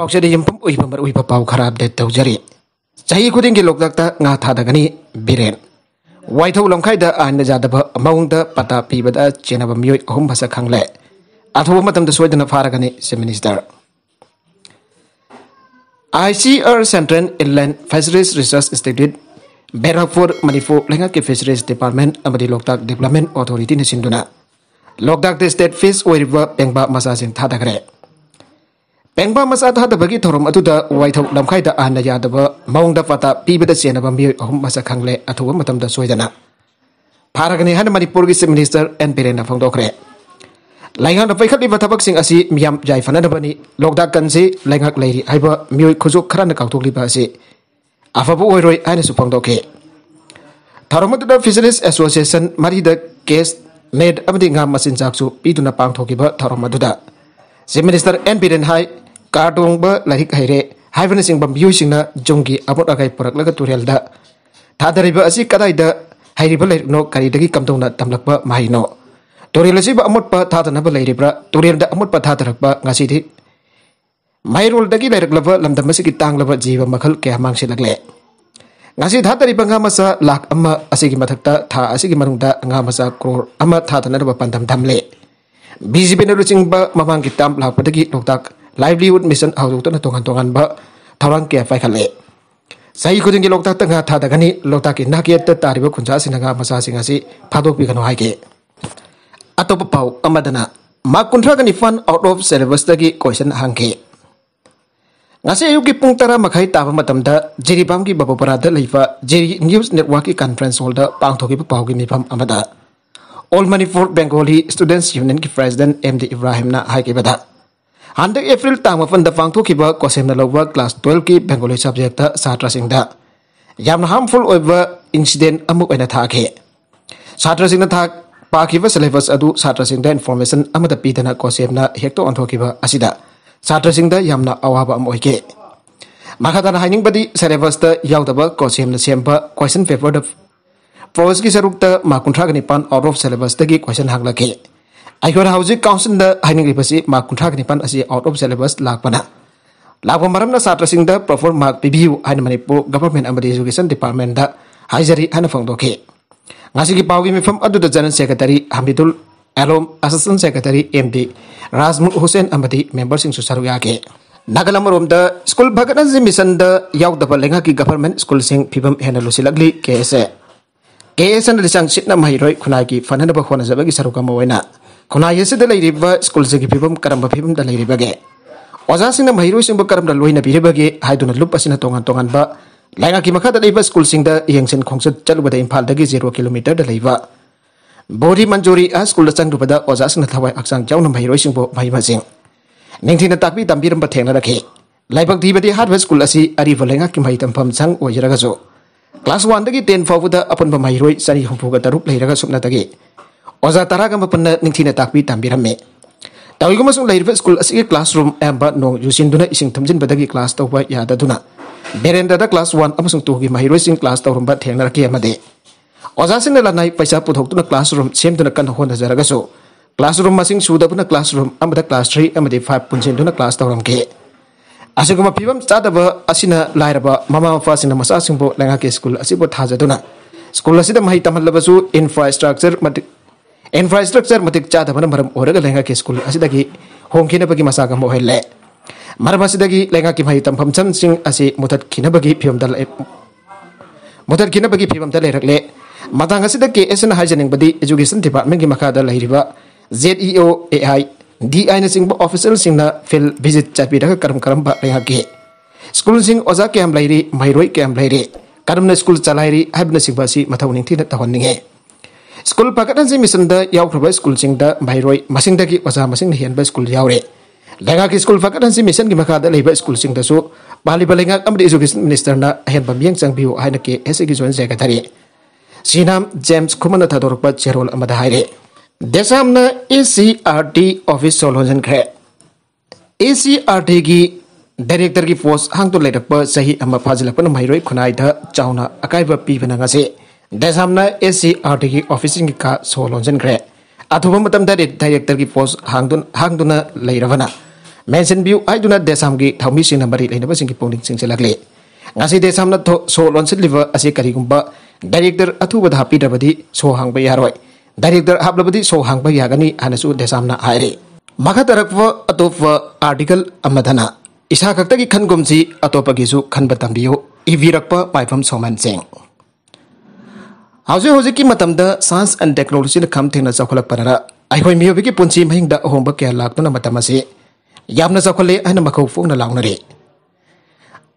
ꯄꯥꯎꯆꯔꯤ ꯌꯨꯝꯐꯝ ꯑꯣꯏꯕ ꯃꯔꯨꯑꯣꯏꯕ ꯄꯥꯎ ꯈꯔ ꯑꯞꯗꯦꯠ ꯇꯧꯖꯔꯤ ꯆꯍꯤ ꯈꯨꯗꯤꯡꯒꯤ ꯂꯣꯛꯇꯥꯛꯇ ꯉꯥ ꯊꯥꯗꯒꯅꯤ ꯕꯤꯔꯦꯟ ꯋꯥꯏꯊꯧ ꯂꯝꯈꯥꯏꯗ ꯑꯥꯏꯟꯗ ꯌꯥꯗꯕ ꯃꯑꯣꯡꯗ ꯄꯇꯥ ꯄꯤꯕꯗ ꯆꯦꯟꯅꯕ ꯃꯤꯑꯣꯏ ꯑꯍꯨꯝ ꯃꯁꯛ ꯈꯪꯂꯦ ꯑꯊꯨꯕ ꯃꯇꯝꯗ ꯁꯣꯏꯗꯅ ꯐꯥꯔꯒꯅꯤ chief minister I C R central inland fisheries research institute ꯕꯦꯔꯥꯛꯄꯨꯔ Manipur ꯂꯩꯉꯥꯛꯀꯤ ꯐꯤꯁꯔꯤꯁ ꯗꯤꯄꯥꯔꯠꯃꯦꯟ ꯑꯃꯗꯤ ꯂꯣꯛꯇꯥꯛ ꯗꯤꯕꯂꯞꯃꯦꯟ ꯑꯣꯊꯣꯔꯤꯇꯤꯅ ꯁꯤꯟꯗꯨꯅ ꯂꯣꯛꯇꯥꯛꯇ ꯁ꯭ꯇꯦꯠ ꯐꯤꯁ ꯑꯣꯏꯔꯤꯕ ꯄꯦꯡꯕꯥ ꯃꯆꯥꯁꯤꯡ ꯊꯥꯗꯈ꯭ꯔꯦ pengpa masa ta da bagi thorom atu da wai thau lam khai da an ah ya da ba maung da pata pi ba da chen ba mi ahum masa khang le athu ba matam da soi da na pharak ni han manipur gi minister n pirena phong do kre lainghak da paikhat liba thabak sing asi miyam jai fana da bani lokda kan si lainghak lairi haiba mioi khujuk khara na kautuk liba asi afabu oi roi aina su phong do ke tharomat da fisheries association mari da case made amadi ngam masin jak su pi tu na pang thokiba tharomat da si minister n hai kartong ba lahik hai re hai fana sing bam biu sing na jong gi abot a kai laga turel da ta da riba asi kada hai riba lai no kari dagi kam tong na tam lak ba mahi no turel asi ba amot pa ta ta na ba riba turel da ba ngasi di mai rol dagi lai rak laba lam damasi laba jiwa makhal ke hamang si lak le ngasi ta ta riba ngamasa lak amma asi gi matak ta ta asi gi manung ngamasa kor amma ta ta pandam tam le Bisi pinero ba mamang kitam lahap pada ki livelihood mission hau juk na tongan tongan ba thaurang ke pai khale sai khuding ki lokta tanga tha da gani lokta ki na ke ta tariba khunja sinaga masa singa si phadok bi kanu hai ke atop pau amadana ma kunthra gani fun out of syllabus da gi question hang ke ngase yu ki pung tara makhai ta ba matam da jiribam ki babu para leifa jiri news network ki conference hall da pang thoki pa pau gi mi pham amada All Manipur Bengali Students Union ki President MD Ibrahim na hai ke bada. ꯍꯟꯗꯛ April ꯇꯥꯡ ꯃꯥꯄꯟꯗ ꯄꯥꯡꯊꯣꯛꯈꯤꯕ ꯀꯣꯁꯦꯝꯅ ꯂꯧꯕ class ꯇꯨꯌꯦꯜꯕꯀꯤ Bengali subject ꯁꯥꯇ꯭ꯔꯁꯤꯡꯗ ꯌꯥꯝꯅ harmful ꯑꯣꯏꯕ ꯏꯟꯁꯤꯗꯦꯟ सिलेबस अब छात्रसिंग इन्फॉर्मेशन पीदन पीदना कोसेमना हेक्तो अनथोखिब असिदा छात्रसिंग यामना अवाब अम ओइके माखादान सिलेबस द क्वेश्चन पेपर द की सरुक्त कुंथ्रा निपान आउट ऑफ सिलेबस की क्वेश्चन हांगलाके aikwan hauji kaunsin da haining ri pasi ma kunthak ni pan asi out of syllabus lag pana lag pa na satra sing da perform ma pibiu haini manipur government amadi education department da haizari hana fang doke mi pham adu da janan secretary hamidul Elom asisten secretary md razmul hussein amadi member sing su saru yake da school bhagana ji mission da yauk da lenga government school sing phibam hena lusi lagli kse kse na disang sitna mahiroi khunai ki fanana ba khona jaba ki ꯈꯨꯟꯅꯥꯏ ꯑꯁꯤꯗ ꯂꯩꯔꯤꯕ ꯁ꯭ꯀꯨꯜꯁꯤꯒꯤ ꯐꯤꯕꯝ ꯀꯔꯝꯕ ꯐꯤꯕꯝꯗ ꯂꯩꯔꯤꯕꯒꯦ ꯑꯣꯖꯥꯁꯤꯡꯅ ꯃꯍꯩꯔꯣꯏꯁꯤꯡꯕꯨ ꯀꯔꯝꯅ ꯂꯣꯏꯅꯕꯤꯔꯤꯕꯒꯦ ꯍꯥꯏꯗꯨꯅ ꯂꯨꯞ ꯑꯁꯤꯅ ꯇꯣꯉꯥꯟ ꯇꯣꯉꯥꯟꯕ ꯂꯩꯉꯥꯛꯀꯤ ꯃꯈꯥꯗ ꯂꯩꯕ ꯁ꯭ꯀꯨꯜꯁꯤꯡꯗ ꯌꯦꯡꯁꯤꯟ ꯈꯣꯡꯆꯠ ꯆꯠꯂꯨꯕꯗ ꯏꯝꯐꯥꯜꯗꯒꯤ ꯖꯦꯔꯣ ꯀꯤꯂꯣꯃꯤꯇꯔꯗ ꯂꯩꯕ ꯕꯣꯔꯤ ꯃꯟꯖꯨꯔꯤ ꯑꯥ ꯁ꯭ꯀꯨꯜꯗ ꯆꯪꯂꯨꯕꯗ ꯑꯣꯖꯥꯁꯤꯡꯅ ꯊꯋꯥꯏ ꯍꯛꯆꯥꯡ ꯌꯥꯎꯅ ꯃꯍꯩꯔꯣꯏꯁꯤꯡꯕꯨ ꯃꯍꯩ ꯃꯁꯤꯡ ꯅꯤꯡꯊꯤꯅ ꯇꯥꯛꯄꯤ ꯇꯝꯕꯤꯔꯝꯕ ꯊꯦꯡꯅꯔꯛꯈꯤ ꯂꯥꯏꯕꯛ ꯊꯤꯕꯗꯤ ꯍꯥꯏꯔꯤꯕ ꯁ꯭ꯀꯨꯜ ꯑꯁꯤ ꯑꯔꯤꯕ ꯂꯩꯉꯥꯛꯀꯤ ꯃꯍꯩ ꯇꯝꯐꯝ ꯁꯪ ꯑꯣꯏꯖꯔꯒꯁꯨ ꯀ꯭ꯂꯥꯁ ꯋꯥꯟꯗꯒꯤ ꯇꯦꯟ ꯐꯥꯎꯕꯗ ꯑꯄꯨꯟꯕ ꯃꯍꯩꯔꯣꯏ ꯆꯅꯤ ꯍꯨꯝꯐꯨꯒ ꯇꯔꯨꯛ ꯂꯩꯔꯒ ꯁꯨꯞꯅꯇꯒꯤ ꯑꯣꯖꯥ ꯇꯔꯥꯒ ꯃꯥꯄꯟꯅ ꯅꯤꯡꯊꯤꯅ ꯇꯥꯛꯄꯤ ꯇꯝꯕꯤꯔꯝꯃꯤ ꯇꯥꯎꯏꯒ ꯑꯃꯁꯨꯡ ꯂꯩꯔꯤꯕ ꯁ꯭ꯀꯨꯜ ꯑꯁꯤꯒꯤ ꯀ꯭ꯂꯥꯁꯔꯨꯝ ꯑꯌꯥꯝꯕ ꯅꯣꯡ ꯌꯨꯁꯤꯟꯗꯨꯅ ꯏꯁꯤꯡ ꯊꯨꯝꯖꯤꯟꯕꯗꯒꯤ ꯀ꯭ꯂꯥꯁ ꯇꯧꯕ ꯌꯥꯗꯗꯨꯅ ꯕꯦꯔꯦꯟꯗꯥꯗ ꯀ꯭ꯂꯥꯁ ꯋꯥꯟ ꯑꯃꯁꯨꯡ ꯇꯨꯒꯤ ꯃꯍꯩꯔꯣꯏꯁꯤꯡ ꯀ꯭ꯂꯥꯁ ꯇꯧꯔꯝꯕ ꯊꯦꯡꯅꯔꯛꯈꯤ ꯑꯃꯗꯤ ꯑꯣꯖꯥꯁꯤꯡꯅ ꯂꯅꯥꯏ ꯄꯩꯁꯥ ꯄꯨꯊꯣꯛꯇꯨꯅ ꯀ꯭ꯂꯥꯁꯔꯨꯝ ꯁꯦꯝꯗꯨꯅ ꯀꯟꯅ ꯍꯣꯠꯅꯖꯔꯒꯁꯨ ꯀ꯭ꯂꯥꯁꯔꯨꯝ ꯃꯁꯤꯡ ꯁꯨꯗꯕꯅ ꯀ꯭ꯂꯥꯁꯔꯨꯝ ꯑꯃꯗ ꯀ꯭ꯂꯥꯁ ꯊ꯭ꯔꯤ ꯑꯃꯗꯤ ꯐꯥꯏꯚ ꯄꯨꯟꯁꯤꯟꯗꯨꯅ ꯀ꯭ꯂꯥꯁ ꯇꯧꯔꯝꯈꯤ ꯑꯁꯤꯒꯨꯝꯕ ꯐꯤꯕꯝ ꯆꯥꯗꯕ ꯑꯁꯤꯅ ꯂꯥꯏꯔꯕ ꯃꯃꯥ ꯃꯄꯥꯁꯤꯡꯅ ꯃꯆꯥꯁꯤꯡꯕꯨ ꯂꯩꯉꯥꯛꯀꯤ ꯁ꯭ꯀꯨꯜ ꯑꯁꯤꯕꯨ ꯊꯥꯖꯗꯨꯅ ꯁ꯭ꯀꯨꯜ ꯑꯁꯤꯗ ꯃꯍꯩ ꯇꯝꯍꯜꯂꯕꯁꯨ ꯏꯟꯐ꯭ꯔꯥꯁ꯭ꯇ꯭ꯔꯛꯆꯔ इनफ्रास्ट्रक्चर मतिक चादम होरग लेंगा की स्कूल होंखीनब की मसाग मोहले लेंगा की भाई तमफम चम मुथत खीनब की फिवम मुथत खीनब की फिवम लेरले मतंग के एसन हाइजनिंगबदी एजुकेशन डिपार्टमेंट की मखाद लेरिब जेडईओ एआई डीआई नचिंग ऑफिसल सिंह फील्ड विजिट चापीरग करम करम लेंगा के स्कूल सिंह ओजा कैम लेरी महरोई कैम लेरी करम स्कूल चलाइरी है मथौनी तौहनी स्कूल पाकटनजी मिशन याख्रब स्कूल भैरई मसिंग ओजा मसिंग हेनब स्कूल लेगा की स्कूल फाकटनजी मिशन की मखाद लेब स्कूल पालीब लेगा एजुकेशन मिनिस्टर अहम मैं चंगबियो है के एस की जो सेक्रेटरी सिनाम जेम्स खुम थादोरप चेरोल देसाम A C R T office सोलहोजनख्रे ए सी आर टी की डायरेक्टर की पोस्ट हांगतो लेरप सही हम खुनाई मैरोय खुनाइदा चाउना अकाइब पीबना दैसा ए सी आर टी की ऑफिसिंग का सो लोजनग्रे अथब डायरेक्टर की पोस्ट हांगना लेरबन मेन्शन भी आईदन दैसा की थमी मरी लेने पुलिसगे दैसा थो सो लोजनब अच्छे कहींगम डायरेक्टर अथब हापीद सो हांग डायरेक्टर हाब्लब सो हांग दैसा है मखतरप अतोप आर्टिकल इसा खत की खनगोम से अतोप की खनब तम इवीरप माइम सोमन सिंह हाउसे हाउसे की मतलब द साइंस एंड टेक्नोलॉजी ने कम थे ना जाकलक पर रा आई होय मियो बिके पुंची महिंग द होम बक क्या लागतो ना मतलब मसे याम ना जाकले है ना मखो फोग ना लाऊना रे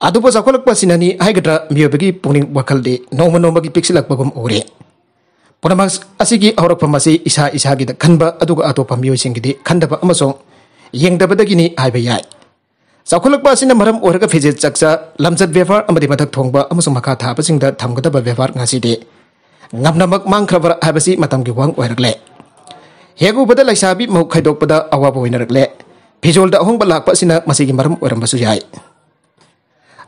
आदु पर सिनानी है गड़ा मियो बिके पुनी वकल दे नौ मनो मगी पिक्सल लग बगम ओरे पुना असी की औरक पर मसे इशा इशा की द खंड बा आदु का आदु पर मियो सिंग की द खंड बा अमसो यंग द बदगी आई भैया जाकलक पर था पसिंग द ngamnamak mangkhabra habasi matam ki wang oi rakle hegu bada laisa bi mau khai dok pada awa bo winar rakle bijol hong balak pasina masi gi maram oram basu jai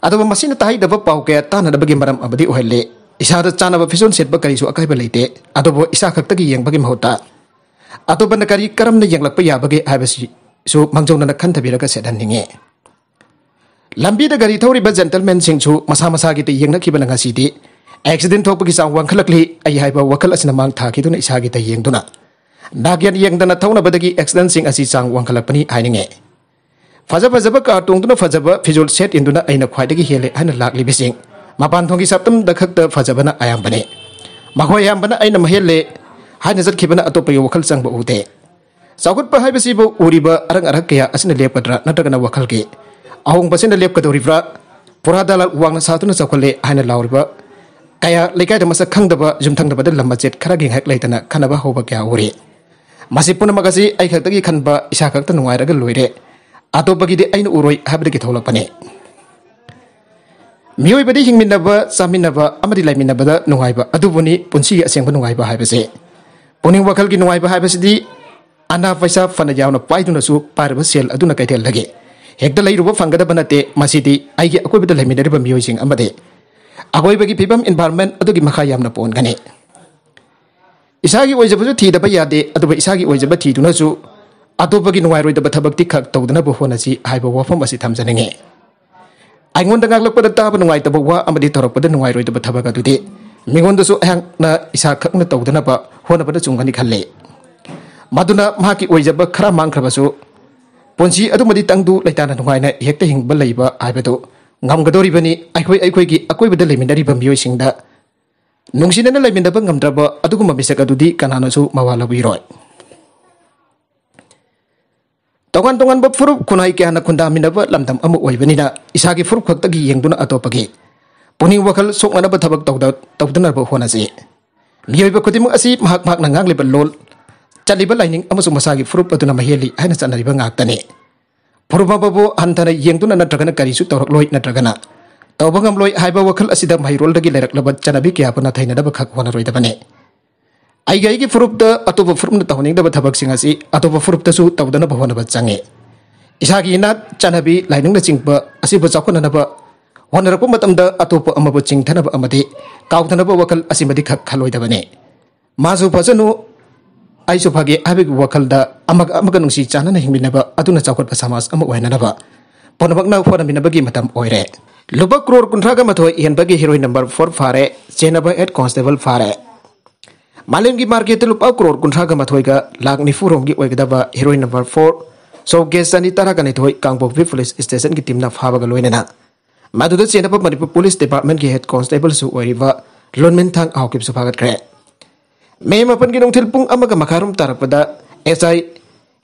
adaba masina tai da ba pau ke ta na da bagi maram abadi oi le isa da chana ba fison set ba kari su akai ba leite adaba isa khak ta yang bagi mahota atau na kari karam na yang lak ya bagi habasi su mangjong na khan ta bi sedan ninge lambi da gari thori ba gentleman sing chu masa masa gi te yang na ki ba accident thok pagi sang wang khalak li ai hai ba wakal asinamang mang tha ki na gi ta yeng tu na yeng dana thau na badagi accident sing asi sang wang khalak pani ai ninge faza faza ba ka tong tu na faza ba visual set in tu na ai na khwai hele ai na lak li bising mapan thong ki saptam da khak ta ayam bane makhoi ayam bana ai na mahele hai na zat ki bana atop wakal sang ba ute sagut pa hai ba si uri ba arang arang kya asina lep kadra na ta kana wakal ki ahong basin da lep kadori pura dalal na na sakole ai na ba kaya lekai da masa khang da ba jum thang da ba da lamma jet khara ging hak leitana khana ba ho ba kya ore masi puna ma gasi ai khak tagi khan ba isa khak ta nuai ra ga loire ato ba gi de ain uroi hab de ki tholak pane mioi ba de hing min da ba samin na ba amadi lai min na ba da nuai ba adu buni punsi ya seng ba nuai ba hai ba se puning wakal gi nuai ba hai ba se di ana paisa fana yauna pai duna su par ba sel aduna kai tel lage hekda lai ru ba fangada banate masidi ai gi akoi ba da lai min da ba mioi sing amade agoi bagi pibam environment adugi makha yamna pon gane isagi oijaba ju ti daba yade adu ba isagi oijaba ti tuna bagi nuwai roi daba thabak tikak tawdna bo hona wafam asi thamjane nge aingon dangak pada tab nuwai daba wa amadi torok pada nuwai roi daba thabak de mingon su ehang na isa khakna tawdna ba pada chungani khalle maduna mahaki oijaba khara mangkhaba su ponji adu madi tangdu leitana nuwai na hekta hingba leiba aibedo ngam ga dori bani ai aku ai khoi gi akoi bada lemin dari bam yoi sing da nong sin na lemin da bang ngam draba adu kum bisa ga du di kana na su mawala bi roi tongan tongan bab furup kunai ke hana kunda min da ba lam dam amu oi bani da isa gi furup khak ta gi yeng du na ato pagi puni wakal sok na ba thabak tau da tau aku na ba hona ji miyoi ba kutim asi mahak mahak na ngang le ba lol Chalibalai ning amusumasagi furup adu na mahieli hainasana riba ngak tani. Purba babu antara yang tu nana dragana karisu taurak loik na dragana. Tau bangam loik hai bawa kal asida mahirol dagi lerak lebat canabi kia puna thai nada bakak wana roi dabane. Aiga igi furup da atau furup na tahun dapat habak singasi atau furup da su tau dana bawa nabat sange. Isagi ina canabi lainung na cingpa asih bacaku nana ba wana rakpa matam da atau pa amaba cing thana ba amadi kau thana ba wakal asih madi khak khaloi dabane. Masu pasanu आईजोफा हाबी वखल अमसी चाहना हिमीनब चौखट समाज अमना पोनना फोनबीरे लुब क्रोर कंथ्रा मथो heroine number four फारे चेनब eight constable फारे मालूम की मार्केट लुप क्रोर कंथ्राग मथोग लाख निफू रोम की हिरोइन नंबर फोर सौगेस चनी तरहनीथ कांगी पुलिस स्टेशन की तीम फाबग लोन मधुद चेनब मनपुर पुलिस डिपार्टमेंट की हेड कॉन्स्टेबल लोनमें थ आउकी फागत्ें मे अपन की नौथिल पुंग मखारूम तरपदा S I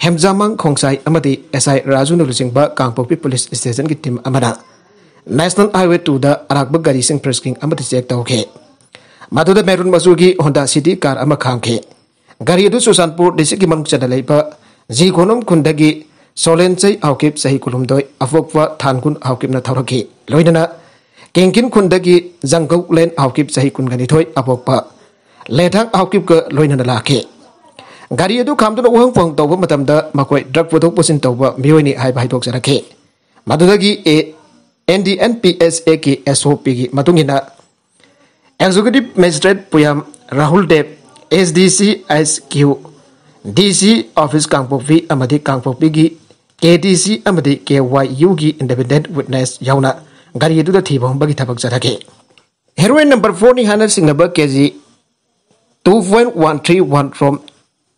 Hemjam Khosai S I Raju ने लुचिब कांगपोपी पुलिस स्टेशन की टीम नेशनल हाईवे टू द गरी प्रेसकिंग चेक तौखे मधुद मेरुन मजू की होंडा सिटी कार खाखे गरी सुशांतपुर डिस्ट्री की मूंग चलप जी खोनम खुद की सोलें चई आउकीब सही कुलूद अफोप थानकुन आउकीब थौरखी लोनना केंकिन खुद की जंगौ लेन आउकीब सही कुलगनीथ अफोप lê thác ao kịp cơ lôi nà là kệ gari adu kham tu hong phong tàu mà tâm đó mà quay drug vô thuốc bổ sinh tàu và miêu này hai bài thuốc sẽ là kệ mà tôi thấy e NDNPSA e ki mà tôi nghĩ là Executive Magistrate Puyam Rahul Dev SDC SQ DC Office Kangpopi amadi Kangpopi gi KDC amadi KYU gi Independent Witness yauna gari edu da thibong bagi thabak jara ke Heroin number 4 ni hana singnaba KG 2.131 rom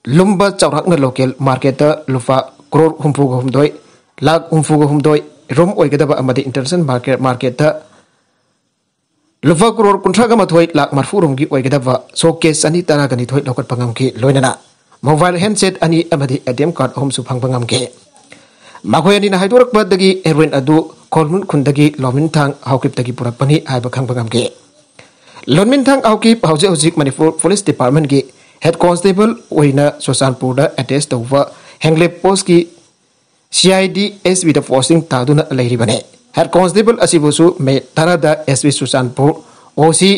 lumba chawrakna local market lufa crore humpuga humdoi lak humpuga humdoi rom oigadaba amadi international market market lufa crore kunthraga mathoi lak marfu rom gi oigadaba showcase ani tana gani thoi lokat pangam ki loinana mobile handset ani amadi atm card hom su phang pangam ke makhoi ani na haidorak badagi heroin adu kolmun khundagi lomin thang haukip tagi pura pani aiba khang pangam ke लोनमिनथांग आवकीप पाउजे हौजिक Manipur police department की head constable ओइना सुशानपुर दा attach तौवा हेंगले post की सीआईडी एसबी द फोर्सिंग तादुना लेरी बने हेड कांस्टेबल असिबुसु मे थाना दा SB Sosanpur OC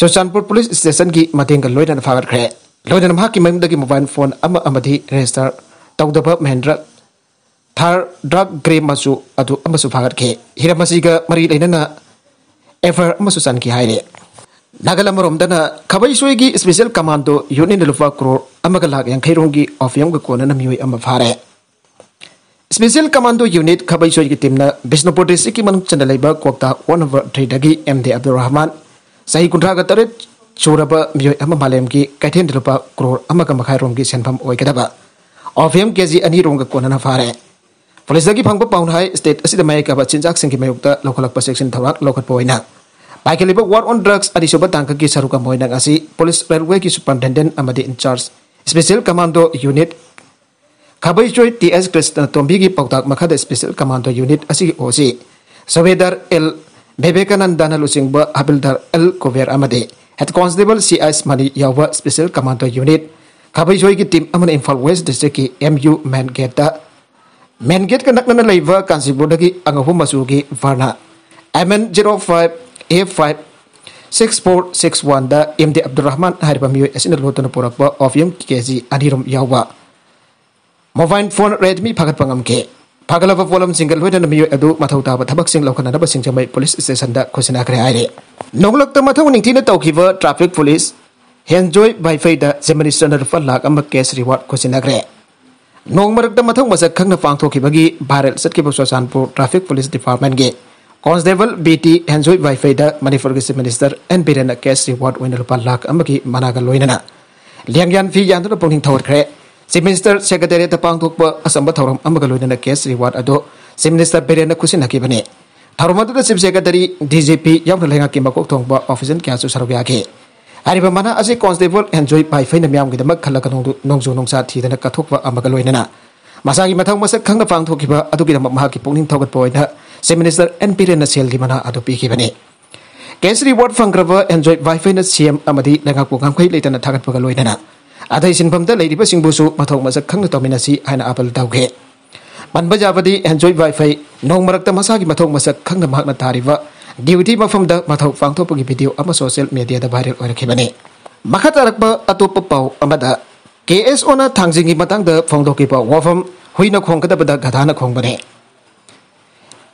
Sosanpur police station की मतेंग लोइना फावर खरे लोइना महा की मम की मोबाइल फोन अम अमधि रजिस्टर तौदब महेंद्र थार ड्रग ग्रे मसु अदु अमसु फागर फागरखे हिरमसिगा मरी लेनना ever amasu san ki haire lagalam romdana khabai soi gi special commando yunin lufa kro amaga lag yang khairong gi of yang ga kona nam yoi amma phare special commando unit khabai soi gi timna bisnupur district ki manung chanda laiba kokta 1 over 3 dagi md abdul rahman sahi kunthra ga tare churaba miyoi amma malem gi kaithen lupa kro amaga makhai rom gi senpham oi kadaba of yang kg ani rom ga kona na phare Polisi pangpa pound high state asida maika ba chinjak singki mayukta lokalak pa section thorak lokat poina. Baike libo war on drugs adi soba tangka ki saruka moina ngasi polis railway ki superintendent amadi in charge special commando unit kabai joy ts krishna tombi ki pautak makha de special commando unit asi oji sabedar l bebekananda nalusing ba dar l kover amadi head constable cis mani yawa special commando unit kabai joy ki team amana infal west district mu man geta main gate कनक कांचीपुर की अगहु मचू की Verna M N zero five A five six four six one M D Abdul Rahman हर मई लोटना पुरप ऑफियम के जी अरुम मोबाइल फोन रेडमी फगत गमे फगल पोलम लोटना मई अथौता थकनाब पुलिस स्टेशन खुशनाखे आई नौलक मौ निथी तौब ट्राफिक पुलिस हेंजो बैफ जिम्मेदी चंद्र लाख केस रिवार्ड खुशनाखे नोंमरक्त मथंग मसक खंगना पांगथोखिबगी भाइरल सतकिबो सोसानपुर ट्रैफिक पुलिस डिपार्टमेंट गे कॉन्स्टेबल बीटी हेंजोय वाईफाई दा मणिपुर के chief minister N Biren cash reward ओइन लुपा लाख अमगी मनागा लोइनना लियांग्यान फी यांदन पोंगिंग थौरखरे चीफ मिनिस्टर सेक्रेटरी दा पांगथोखब असंब थौरम अमगा लोइनना कैश रिवॉर्ड अदो चीफ मिनिस्टर बीरेन खुसिनाखिबने थौरम अदो चीफ सेक्रेटरी डीजीपी यांगना लेंगा कि मकोक थोंगबा ऑफिसन क्यासु सरवयागे Ariba mana asi constable enjoy pai fai na miyam gidamak khala ka nongzu nongsa thi dana ka thokwa amaga loina na. Masagi mathang masak khang na phang thokiba adu gidamak maha ki pongning thogat poi na se minister NP re na sel gi mana adu pi ki bani. Kensri ward fangrava enjoy wifi na CM amadi langa ko ngam khoi leitana thagat paga loina na. Adai sinpham da leiriba singbu su mathang masak khang na tomina si aina apal dau ge. Banba jabadi enjoy wifi nong marak ta masagi mathang masak khang na mahak na thariba duty ꯃꯐꯝꯗ ꯃꯊꯧ ꯄꯥꯡꯊꯣꯛꯄꯒꯤ video ꯑꯃ social ꯃꯦꯗꯤꯌꯥꯗ viral ꯑꯣꯏꯔꯛꯈꯤꯕꯅꯤ ꯃꯈꯥ ꯇꯥꯔꯛꯄ ꯑꯇꯣꯞꯄ ꯄꯥꯎ ꯑꯃꯗ ꯀꯦ ꯑꯦꯁ ꯑꯣꯅ ꯊꯥꯡꯖꯤꯡꯒꯤ ꯃꯇꯥꯡꯗ ꯐꯣꯡꯗꯣꯛꯈꯤꯕ ꯋꯥꯐꯝ ꯍꯨꯏꯅ ꯈꯣꯡꯒꯗꯕꯗ ꯒꯙꯥꯅ ꯈꯣꯡꯕꯅꯤ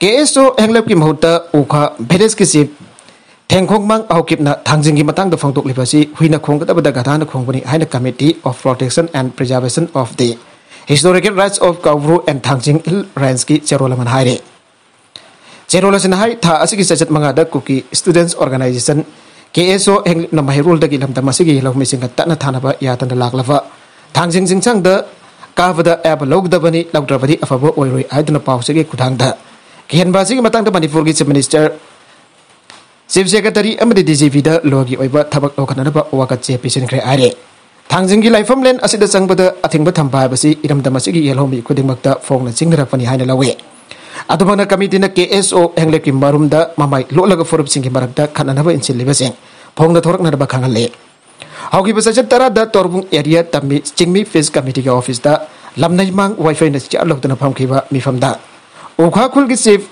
ꯀꯦ ꯑꯦꯁ ꯑꯣ ꯍꯦꯡꯂꯞꯀꯤ ꯃꯍꯨꯠꯇ ꯎꯈꯥ ꯚꯤꯂꯦꯖꯀꯤ ꯆꯤꯞ ꯊꯦꯡꯈꯣꯡꯃꯥꯡ ꯑꯍꯧꯀꯤꯞꯅ ꯊꯥꯡꯖꯤꯡꯒꯤ ꯃꯇꯥꯡꯗ ꯐꯣꯡꯗꯣꯛꯂꯤꯕ ꯑꯁꯤ ꯍꯨꯏꯅ ꯈꯣꯡꯒꯗꯕꯗ ꯒꯙꯥꯅ ꯈꯣꯡꯕꯅꯤ ꯍꯥꯏꯅ committee of protection and preservation of the historical rights of Koubru and Thangjing hill ꯔꯦꯟꯖꯀꯤ ꯆꯦꯔꯣꯜ ꯑꯃꯅ ꯍꯥꯏꯔꯤ Serolasinahai tha asigi sajat mangada kuki students organization KSO heng nama herul dagi lam tamasi gi lau mesing na thana ba ya tan lak lava thang sing-sing sang da ka va da ab log da bani log da bani afa bo oi roi ai pau kudang da kian ba matang da manipur gi chief minister chief secretary am de djp da logi oi ba thabak lo owa ba wa ka pisin kre ai thang jing gi life len asida chang ba da athing ba tham ba ba si iram da ma si gi yelhomi kuding mak da na da pani hai na ꯑꯗꯨꯃꯛꯅ ꯀꯃꯤꯇꯤꯅ K S O ꯍꯦꯡꯂꯦꯞꯀꯤ ꯃꯔꯨꯝꯗ ꯃꯃꯥꯏ ꯂꯣꯠꯂꯒ ꯐꯨꯔꯨꯞꯁꯤꯡꯒꯤ ꯃꯔꯛꯇ ꯈꯠꯅꯅꯕ ꯏꯟꯁꯤꯜꯂꯤꯕꯁꯤꯡ ꯐꯣꯡꯗ ꯊꯣꯔꯛꯅꯅꯕ ꯈꯪꯍꯜꯂꯤ ꯍꯧꯈꯤꯕ ꯆꯩꯆꯠ ꯇꯔꯥꯗ ꯇꯣꯔꯕꯨꯡ ꯑꯦꯔꯤꯌꯥ ꯇꯝꯃꯤ ꯆꯤꯡꯃꯤ ꯐꯤꯁ ꯀꯃꯤꯇꯤꯒꯤ ꯑꯣꯐꯤꯁꯇ ꯂꯝꯅꯩꯃꯥꯡ ꯋꯥꯏꯐꯥꯏꯅ ꯆꯠꯍꯧꯗꯨꯅ ꯐꯝꯈꯤꯕ ꯃꯤꯐꯝꯗ ꯎꯈꯥꯈꯨꯜꯒꯤ ꯆꯤꯐ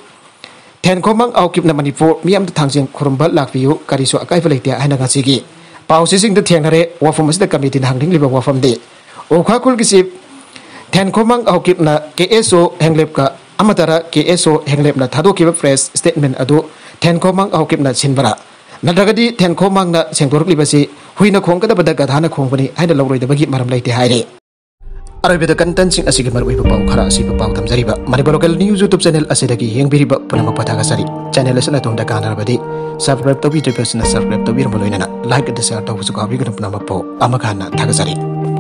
ꯊꯦꯟꯈꯣꯃꯥꯡ ꯑꯥꯎꯀꯤꯞꯅ ꯃꯅꯤꯄꯨꯔ ꯃꯤꯌꯥꯝꯗ ꯊꯥꯡꯖꯤꯡ ꯈꯨꯔꯨꯝꯕ ꯂꯥꯛꯄꯤꯌꯨ ꯀꯔꯤꯁꯨ ꯑꯀꯥꯏꯕ ꯂꯩꯇꯦ ꯍꯥꯏꯅ ꯉꯁꯤꯒꯤ ꯄꯥꯎ ꯆꯦꯁꯤꯡꯗ ꯊꯦꯡꯅꯔꯦ ꯋꯥꯐꯝ ꯑꯁꯤꯗ ꯀꯃꯤꯇꯤꯅ ꯍꯪꯅꯤꯡꯂꯤꯕ ꯋꯥꯐꯝꯗꯤ ꯎꯈꯥꯈꯨꯜꯒꯤ ꯆꯤꯐ ꯊꯦꯟꯈꯣꯃꯥꯡ ꯑꯥꯎꯀꯤꯞꯅ ꯀꯦ ꯑꯦꯁ ꯑꯣ ꯍꯦꯡꯂꯦꯞꯀ amatara KSO e e henglep na thado kiba p r e s h statement adu tenko mang au kipna sinbara n a d a g a d i tenko mang na sengtor klibasi huina khong kada bada gadhana khong bani a i n a loroi da bagi maram laite haire अरबद content सिंह असी मरुई पाव खरा असी पाव तमजरीब Manipur local news YouTube channel असीदगी हेंबिरिब पुनम पथागसरी चैनल असन तोंदा कानरबदि सब्सक्राइब तबी टिपसना सब्सक्राइब तबी रमलोइना लाइक द शेयर तबुसु काबी गुन पुनम पो अमखाना थागसरी